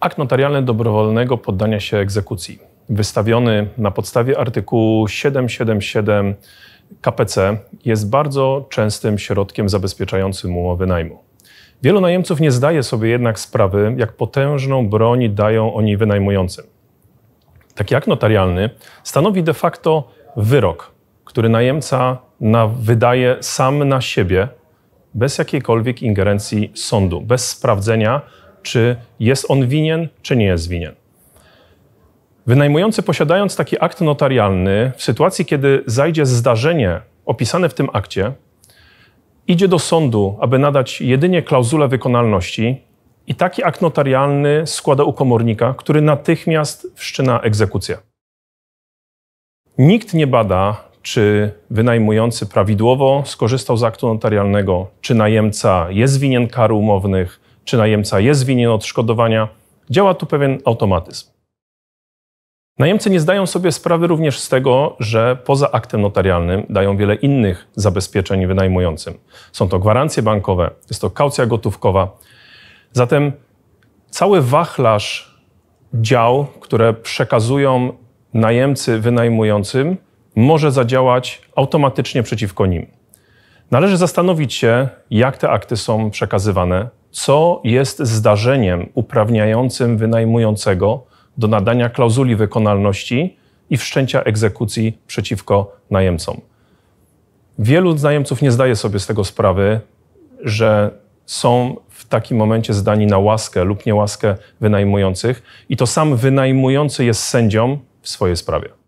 Akt notarialny dobrowolnego poddania się egzekucji, wystawiony na podstawie artykułu 777 KPC, jest bardzo częstym środkiem zabezpieczającym umowy najmu. Wielu najemców nie zdaje sobie jednak sprawy, jak potężną broń dają oni wynajmującym. Taki akt notarialny stanowi de facto wyrok, który najemca na, wydaje sam na siebie, bez jakiejkolwiek ingerencji sądu, bez sprawdzenia, czy jest on winien, czy nie jest winien. Wynajmujący, posiadając taki akt notarialny, w sytuacji, kiedy zajdzie zdarzenie opisane w tym akcie, idzie do sądu, aby nadać jedynie klauzulę wykonalności, i taki akt notarialny składa u komornika, który natychmiast wszczyna egzekucję. Nikt nie bada, czy wynajmujący prawidłowo skorzystał z aktu notarialnego, czy najemca jest winien kar umownych, czy najemca jest winien odszkodowania, działa tu pewien automatyzm. Najemcy nie zdają sobie sprawy również z tego, że poza aktem notarialnym dają wiele innych zabezpieczeń wynajmującym. Są to gwarancje bankowe, jest to kaucja gotówkowa. Zatem cały wachlarz dział, które przekazują najemcy wynajmującym, może zadziałać automatycznie przeciwko nim. Należy zastanowić się, jak te akty są przekazywane, co jest zdarzeniem uprawniającym wynajmującego do nadania klauzuli wykonalności i wszczęcia egzekucji przeciwko najemcom. Wielu z najemców nie zdaje sobie z tego sprawy, że są w takim momencie zdani na łaskę lub niełaskę wynajmujących i to sam wynajmujący jest sędzią w swojej sprawie.